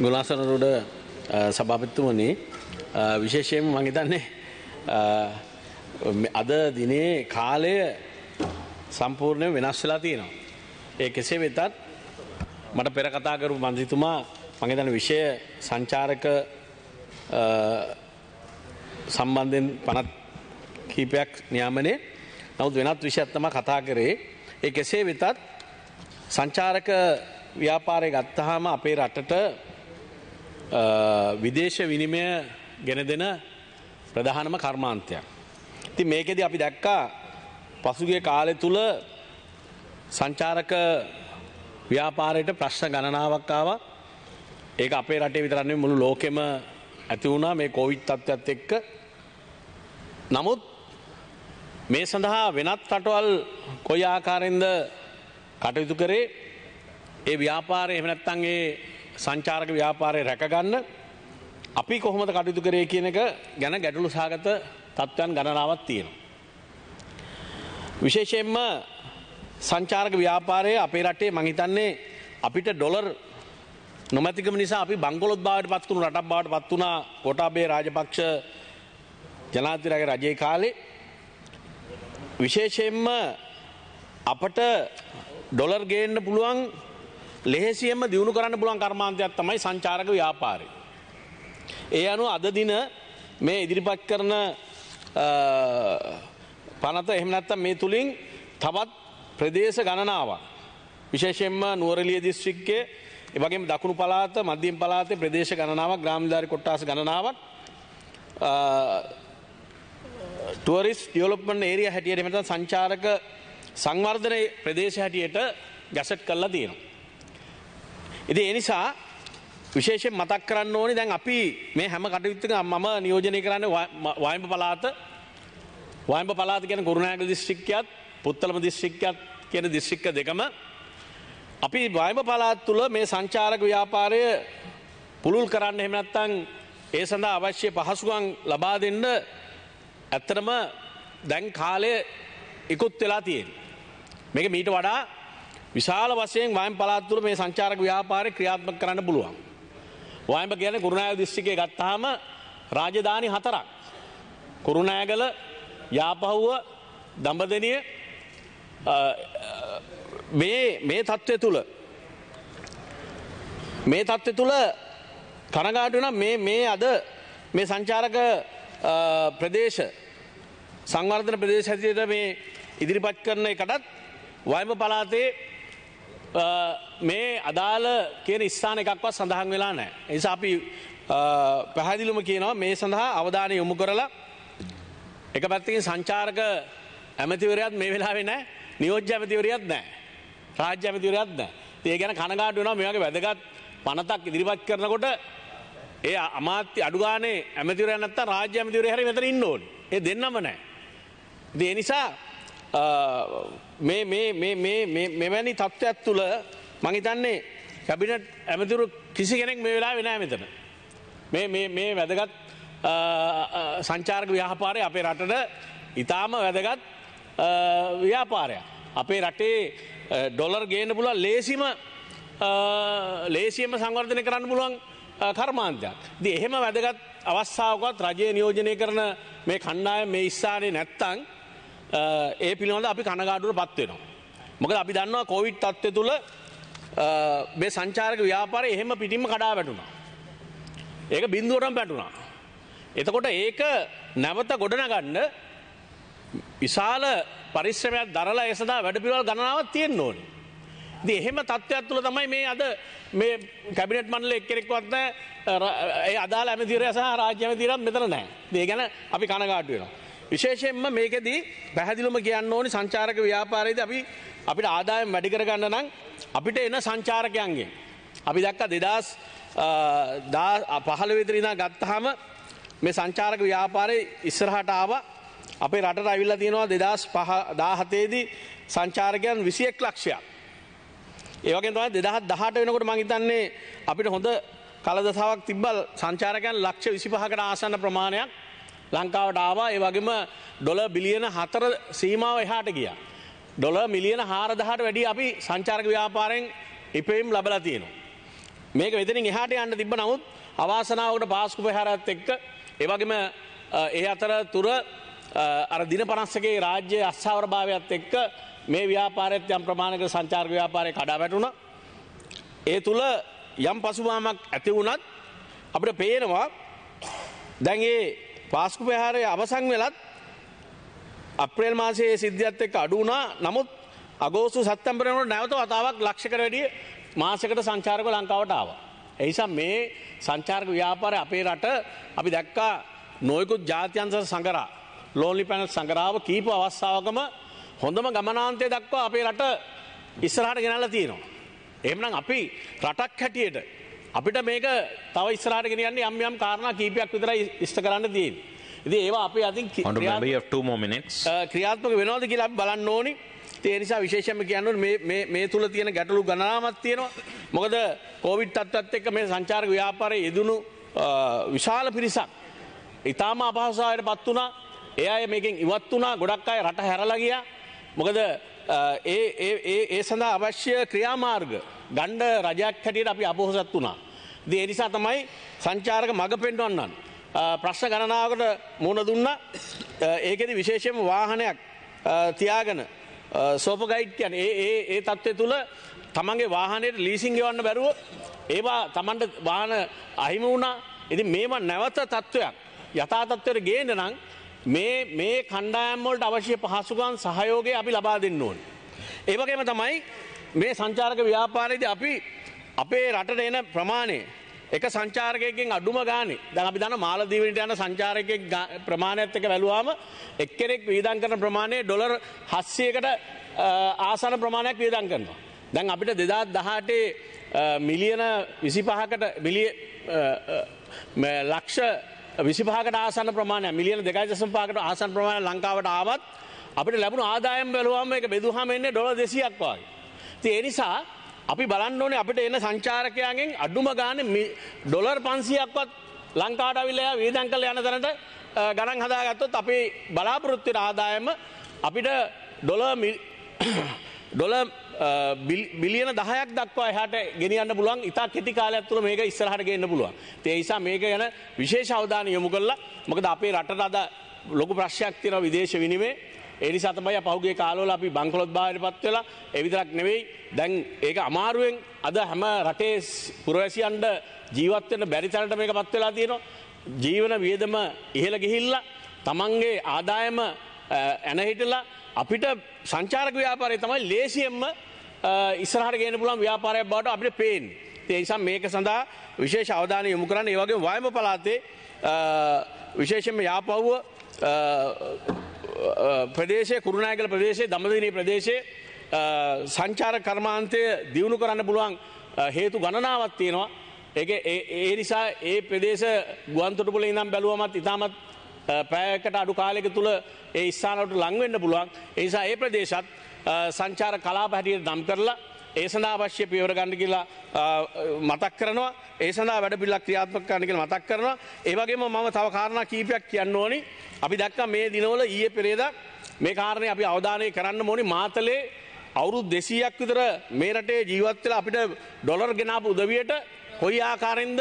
ගුණාසනරුඩ සභාපත්තුමනේ විශේෂයෙන් මහිතන්නේ අද දිනේ කාලය සම්පූර්ණය වෙනස් වෙලා තියෙනවා. ඒ කෙසේ වෙතත් මට පෙර කතාකරු මන්දිතුමා මගේතන විෂය සංචාරක සම්බන්ධයෙන් පනත් කීපයක් නියාමනේ නමුත් වෙනත් විෂයත්තම කතා කරේ ඒ කෙසේ වෙතත් සංචාරක ව්‍යාපාරය ගත්තාම අපේ රටට විදේශ විනිමය ගෙන දෙන ප්‍රධානම කර්මාන්තයක්. ඉතින් මේකෙදී අපි දැක්කා පසුගිය කාලය තුල සංචාරක ව්‍යාපාරයට ප්‍රශ්න ගණනාවක් ආවා. ඒක අපේ රටේ විතරක් නෙවෙයි මුළු ලෝකෙම ඇති වුණා මේ කොවිඩ් තත්ත්වයත් එක්ක. නමුත් මේ සඳහා වෙනත් රටවල් කොයි ආකාරයෙන්ද කටයුතු කරේ ඒ ව්‍යාපාරය එහමනැත්තන් ඒ සංචාරක ව්‍යාපාරය රැකගන්න අපි කොහොමද කටයුතු කරේ කියන එක ගැන ගැටලු සාගත තත්ත්වයන් ගණනාවත් තියෙනවා. විශේෂයෙන්ම සංචාරක ව්‍යාපාරය අපේ රටේ මහිතන්නේ අපිට ඩොලර් නොමැතිකම නිසා අපි බංගොලොත් බාවට පත්වුණු රටක් බාවට පත් වුණා කොටාබේ රාජපක්ෂ ජනාතිරගේ රජයේ කාලේ විශේෂයෙන්ම අපට ඩොලර් ගේන්න පුළුවන් ලෙහෙසියෙන්ම දියුණු කරන්න පුළුවන් කර්මාන්තයක් තමයි සංචාරක ව්‍යාපාරය. ඒ අනුව අද දින මේ ඉදිරිපත් කරන පනත එහෙම නැත්නම් මේ තුලින් තවත් ප්‍රදේශ ගණනාවක් විශේෂයෙන්ම නුවරඑළිය දිස්ත්‍රික්කයේ ඒ වගේම දකුණු පළාත මධ්‍යම පළාතේ ප්‍රදේශ ගණනාවක් ග්‍රාමීණධාරි කොට්ටාස ගණනාවක් ටුවරිස් ඩෙවලොප්මන්ට් ඒරියා හැටියට එහෙම නැත්නම් සංචාරක සංවර්ධන ප්‍රදේශ හැටියට ගැසට් කරලා තියෙනවා. ඉති එනිසා විශේෂෙන් මතක් කරන්න ඕනි දැන් අපි මේ හැම කටයුත්තක මම නියෝජනය කරන්න වයම්ප පලාත වයම්ප පලාත කියන ගුරුණෑගල දිශ්ික්්‍යත් පුත්තලම දිශ්ික්්‍යත් කියන දිශ්ික්ක දෙකම අපි වයම පලාත් තුළ මේ සංචාරක ව්‍යාපාරය පුළුල් කරන්න හෙමනත්තං ඒ සඳහා අවශ්‍ය පහසුකන් ලබා දෙන්න ඇත්තරම දැන් කාලය ඉකුත් වෙලා තියෙන්. මේක මීට වඩා විශාල වශයෙන් වයම් පළාත් තුළ මේ සංචාරක ව්‍යාපාරය ක්‍රියාත්මක කරන්න පුළුවන්. වයඹ කියන්නේ කුරුණෑගල දිස්ත්‍රික්කය ගත්තාම රාජධානි හතරක්. කුරුණෑගල, යාපහුව, දඹදෙණිය මේ මේ தත්ත්වය තුල මේ தත්ත්වය තුල කනගාටු වෙනා මේ මේ අද මේ සංචාරක ප්‍රදේශ සංවර්ධන ප්‍රදේශ හැටියට මේ ඉදිරිපත් කරන එකටත් වයඹ පළාතේ මේ අදාළ කියන ස්ථාන එකක්වත් සඳහන් වෙලා නෑ. එනිසා අපි පැහැදිලිම කියනවා මේ සඳහා අවධානය යොමු කරලා එක පැත්තිකින් සංචාරක ඇමතිවරයත් මේ වෙලාවෙ නෑ නියෝජ්‍ය ඇමතිවරයත් නෑ රාජ්‍ය ඇමතිවරයත් නෑ ඒ ගැන කනගාට වෙනවා මේගේ වැදගත් පනතක් ඉදිරිපත් කරනකොට ඒ අමාත්‍ය අඩුගානේ ඇමතිවරය නැත්ත රාජ්‍ය ඇමතිවරය හරි මෙතර ඉන්න ඕන් ඒ දෙන්නම නෑ. දේ නිසා මෙවැනි තත්ත්වයක් තුළ මහිතන්නේ කැබිනට් ඇමතිරු කිසි කෙනෙක් මේ වෙලා වෙනෑ මෙතන. මේ වැදගත් සංචාර්ක ව්‍යාපාරය අපේ රටට ඉතාම වැදගත් ව්‍යාපාරයක්. අපේ රටේ ඩොලර් ගේන්න පුළුවන් ලේසිම ලේසියම සංවර්ධනය කරන්න පුළුවන් කර්මාන්තයක්. ද එහෙම වැදගත් අවස්සාාවකත් රජය නියෝජනය කරන මේ කණ්ඩාය මේ ස්ථානය නැත්තං ඒ පිළිබඳ අපි කණගාඩුවට පත්වෙනවා. මොකද අපි දන්නවා කොවිඩ් තත්ත්වය තුළ මේ සංචාරක ව්‍යාපාරය එහෙම පිටින්ම කඩා වැටුණා. ඒක බිඳුවටම පැටුණා. එතකොට ඒක නැවත ගොඩනගන්න විශාල පරිශ්‍රමයක් දරලා ඒ සඳහා වැඩපිළිවෙල ගණනාවක් තියෙන්න ඕනේ. ඉතින් එහෙම තත්ත්වයක් තුළ තමයි මේ අද මේ කැබිනට් මණ්ඩල එක්කෙනෙක්වත් නැහැ. ඒ අදාළ ඇමතිවරයා සහ රාජ්‍ය ඇමතිවරයාත් මෙතන නැහැ. ඉතින් ඒ ගැන අපි කනගාටු වෙනවා. විශේෂයෙන්ම මේකෙදී පැහැදිලිවම කියන්න ඕනි සංචාරක ව්‍යාපාරයේදී අපි අපිට ආදායම් වැඩි කරගන්න නම් අපිට එන සංචාරකයන්ගෙන් අපි දැක්කා 2015 විතර ඉඳන් ගත්තාම මේ සංචාරක ව්‍යාපාරේ ඉස්සරහට ආවා අපේ රටට අවිල්ලා තියෙනවා 2017 දී සංචාරකයන් 21 ලක්ෂයක්. ඒ වගේම තමයි 2018 වෙනකොට මම හිතන්නේ අපිට හොඳ කලදසාවක් තිබ්බා සංචාරකයන් ලක්ෂ 25කට ආසන්න ප්‍රමාණයක් ලංකාවට ආවා ඒ වගේම ඩොල බිලියන හතර සීමාව එහාට ගියා. ඩොල මිලියන හාරදහට වැඩි අපි සංචාරක ව්‍යාපාරයෙන් ඉපෙම් ලබලා තියෙනවා. මේක වෙතනින් එහාට යන්න තිබ්බ නමුත් අවාසනාවකට පාස්කු ප්‍රහාරත් එක්ක ඒවගේම ඒ අතර තුර අර දින 51ේ රාජ්‍ය අස්ථාවරභාවයත් එක්ක මේ ව්‍යාපාරයත් යම් ප්‍රමාණයක සංචාරක ව්‍යාපාරේ කඩා වැටුණා. ඒ තුල යම් පසුබෑමක් ඇති වුණත් අපිට පේනවා දැන් ඒ පාස්කු ප්‍රහාරය අවසන් වෙලත් අප්‍රේල් මාසයේ සිද්ධියත් එක්ක අඩු වුණා. නමුත් අගෝස්තු සැප්තැම්බර් වෙනකොට නැවත වතාවක් ලක්ෂයකට වැඩිය මාසයකට සංචාරක ලංකාවට ආවා. ඒ නිසා මේ සංචාරක ව්‍යාපාරය අපේ රට අපි දැක්කා නොයෙකුත් ජාත්‍යන්තර සංගරා ලෝන්ලි පැනල් සංගරාව කීප අවස්ථාවකම හොඳම ගමනාන්තය දක්වා අපේ රට ඉස්සරහට ගෙනල්ලා තියෙනවා. එහෙමනම් අපි රටක් හැටියට අපිට මේක තව ඉස්සරහට ගෙනියන්නේ යම් යම් කාරණා කීපයක් විතරයි ඉෂ්ට කරන්න තියෙන්නේ. ඉතින් ඒවා අපි අතින් ක්‍රියාත්මක වෙනවද කියලා අපි බලන්න ඕනේ. ඒ නිසා විශේෂයෙන්ම කියන්න ඕනේ මේ මේ තුල තියෙන ගැටලු ගණනාවක් තියෙනවා. මොකද කොවිඩ් තත්ත්වත් එක්ක මේ සංචාරක ව්‍යාපාරයේ යෙදුණු විශාල පිරිසක් ඊටාම අපහසුතාවයට පත් වුණා. ඒ අය මේකෙන් ඉවත් වුණා. ගොඩක් අය රට හැරලා ගියා. මොකද ඒ ඒ ඒ සඳහා අවශ්‍ය ක්‍රියාමාර්ග ගණ්ඩ රජයක් හැටියට අපි අපොහොසත් වුණා. දේ නිසා තමයි සංචාරක මඟ පෙන්වන්නන්. ප්‍රශ්න ගණනාවකට මුණ දුන්න ඒකෙදි විශේෂම වාහනයක් තියාගෙන සෝපගයිට්යන් ඒ ඒ ඒ තත්ත්වය තුළ තමන්ගේ වාහනයට ලීසින් ගෙවන්න බැරුව ඒවා තමන්ට වාහන අහිම වුණා ඉති මේම නැවත තත්ත්වයක් යථාතත්වයට ගේන නම් මේ මේ කණ්ඩායම්වලට අවශ්‍ය පහසුකන් සහයෝගය අපි ලබා දෙන්න ඕන්. ඒවගේම තමයි මේ සංචාරක ව්‍යාපාරයේදී අපි අපේ රටට එන ප්‍රමාණය එක සංචාරකයකින් අඩුම ගානේ දැන් අපි දන්න මාලදීවලට යන සංචාරකයෙක් ප්‍රමාණයත් එක්ක වැළුවාම එක්කෙනෙක් වියදම් කරන ප්‍රමාණය ඩොලර් 700කට ආසන ප්‍රමාණයක් වියදම් කරනවා. දැන් අපිට 2018 මිලියන 25කට මිලිය ලක්ෂ 25කට ආසන ප්‍රමාණය මිලියන 2.5කට ආසන ප්‍රමාණය ලංකාවට ආවත් අපිට ලැබුණු ආදායම් බැලුවාම ඒක බෙදුවාම එන්නේ ඩොලර් 200ක් වගේ. ති එනිසා අපි බලන්න ඕනේ අපිට එන සංචාරකයන්ගෙන් අඩුම ගානේ ඩොලර් 500ක්වත් ලංකාවට අවිලා වේදම් කළ යන තැනට ගණන් හදාගත්තොත් අපේ බලාපොරොත්තු වෙන ආදායම අපිට ඩොලර් ඩොලර් බිලියන 10ක් දක්වා එහාට ගෙනියන්න පුළුවන් ඉතා කෙටි කාලයක් තුළ මේක ඉස්සරහට ගේන්න පුළුවන්. ඒ නිසා මේක ගැන විශේෂ අවධානය යොමු කරලා මොකද අපේ රටට අද ලොකු ප්‍රශ්නයක් තියෙනවා විදේශ විනිමය එනි සතමයි පහුගේ කාලෝල අපි බංකොලොත් බාහිර පත්වෙලා එවිතරක් නෙවෙයි දැන් ඒක අමාරුවෙන් අද හැම රටේ පුරවැසියන්ට ජීවත්වෙන බැරිතරට මේක පත්වෙලා තියෙනවා. ජීවන වියදම ඉහළ ගිහිල්ල තමන්ගේ ආදායම ඇනහිටලා අපිට සංචාරක ව්‍යාපාරය තමයි ලේසියෙන්ම ඉස්සරහට ගේන පුළුවන් ව්‍යාපාරයක් බවට අපිට පේන්. ඒ නිසා මේක සඳහා විශේෂ අවධානය යොමු කරන්න ඒ වගේ වයම පළාතේ විශේෂම යාපව්ව ප්‍රදේශය කුරුණෑගල ප්‍රදේශය දමදිනී ප්‍රදේශයේ සංචාර කර්මාන්තය දියුණු කරන්න පුළුවන් හේතු ගණනාවත් තියෙනවා. එක ඒ නිසා ඒ ප්‍රදේශ ගුවන්තොටුපුල ඉඳම් බැලුවමත් ඉතාමත් පෑයකට අඩු කාලෙක තුළ ඒ ස්ථානට ලංවෙන්න පුළුවන්. ඒසා ඒ ප්‍රදේශත් සංචාර කලාප හැටියට දම් කරලා ඒ සඳහා අවශ්‍ය පියවර ගන්න කියලා මතක් කරනවා. ඒ සඳහා වැඩ පිල්ලක් ක්‍රියාත්මක කරන්න කියලා මතක් කරනවා. ඒ වගේම මම තව කාරණා කීපයක් කියන්න ඕනි. අපි දැක්කා මේ දිනවල ඊයේ පෙරේදා මේ කාරණේ අපි අවධානය කරන්න ඕනි මාතලේ අවුරුදු 200ක් විතර මේ රටේ ජීවත් වෙලා අපිට ඩොලර් ගෙනාපු උදවියට කොයි ආකාරයෙන්ද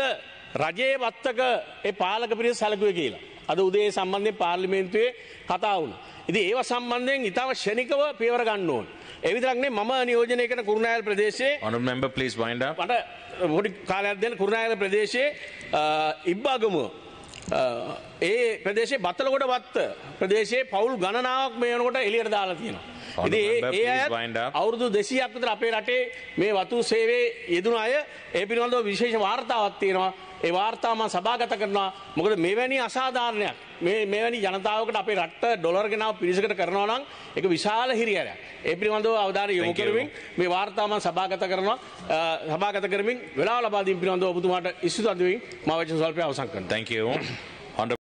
රජයේ වත්තක ඒ පාලක පිරිස සැලකුවේ කියලා. අද උදේ සම්බන්ධයෙන් පාර්ලිමේන්තුවේ කතා වුණා. ඉතින් ඒව සම්බන්ධයෙන් ඉතාම ෂණිකව පියවර ගන්න ඕන. ඒ විතරක් නෙමෙයි මම නියෝජනය කරන කුරුණෑගල ප්‍රදේශයේ honorable member please wind up. මට පොඩි කාලයක් දෙන්න කුරුණෑගල ප්‍රදේශයේ ඉබ්බාගමුව ඒ ප්‍රදේශයේ බත්තලකොඩ වත්ත ප්‍රදේශයේ පවුල් ගණනාවක් මේ වෙනකොට එළියට දාලා තියෙනවා. අවුරුදු දෙසියක් විතර අපේ රටේ මේ වතු සේවේ යෙදුන අය ඒ පිළිබඳව විශේෂ වාර්තාවක් තියෙනවා ඒ වාර්තාව මම සභාගත කරනවා මොකද මෙවැනි අසාධාරණයක් මේ මෙවැනි ජනතාවකට අපේ රට ඩොලර් ගෙනාව පිරිසකට කරනවා නම් ඒක විශාල හිරිහැරයක්. ඒ පිළිබඳව අවධානය යොමු කරමින් මේ වාර්තාව මම සභාගත කරනවා සභාගත කරමින් වෙලාව ලබා දීම පිළිබඳව ඔබතුමාට ඉස්තුතිවන්ත වෙමින් මා වචන ස්වල්පය අවසන් කරනවා. Thank you.